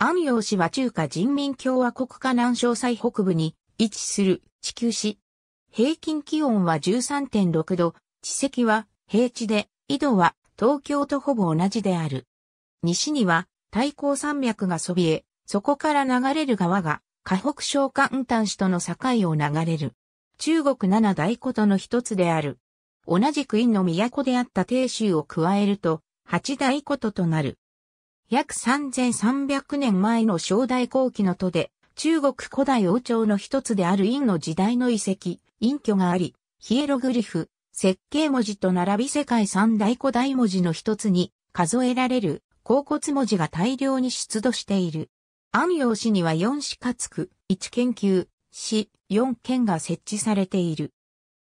安陽市は中華人民共和国河南省最北部に位置する地球市。平均気温は13.6度、地積は平地で、緯度は東京とほぼ同じである。西には太行山脈がそびえ、そこから流れる川が河北省関丹市との境を流れる。中国七大湖との一つである。同じく院の都であった鄭州を加えると、八大湖ととなる。約3300年前の正代後期の都で、中国古代王朝の一つである陰の時代の遺跡、陰居があり、ヒエログリフ、設計文字と並び世界三大古代文字の一つに数えられる甲骨文字が大量に出土している。安陽市には4市かつ区、1研究、市、4県が設置されている。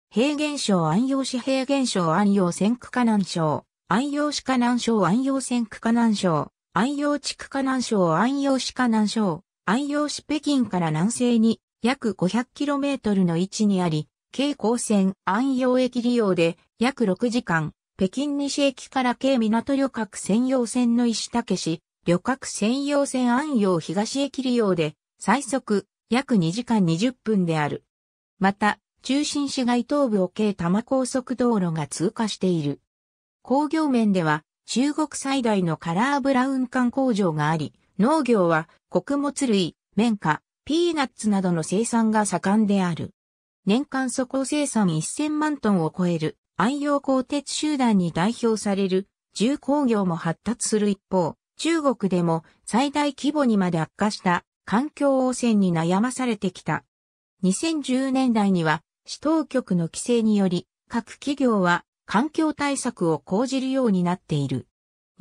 平原省安陽市平原省安陽線区河南省、安陽市河南省安陽線区河南省、安陽地区河南省安陽市河南省、安陽市北京から南西に約 500km の位置にあり、京高線安陽駅利用で約6時間、北京西駅から京港旅客専用線の石竹市、旅客専用線安陽東駅利用で最速約2時間20分である。また、中心市街東部を京多摩高速道路が通過している。工業面では、中国最大のカラーブラウン管工場があり、農業は穀物類、綿花、ピーナッツなどの生産が盛んである。年間粗工生産1000万トンを超える愛用鋼鉄集団に代表される重工業も発達する一方、中国でも最大規模にまで悪化した環境汚染に悩まされてきた。2010年代には、市当局の規制により、各企業は環境対策を講じるようになっている。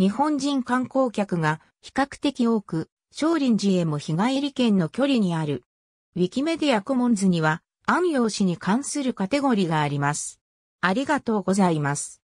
日本人観光客が比較的多く、少林寺へも日帰り圏の距離にある。ウィキメディアコモンズには、安陽氏に関するカテゴリーがあります。ありがとうございます。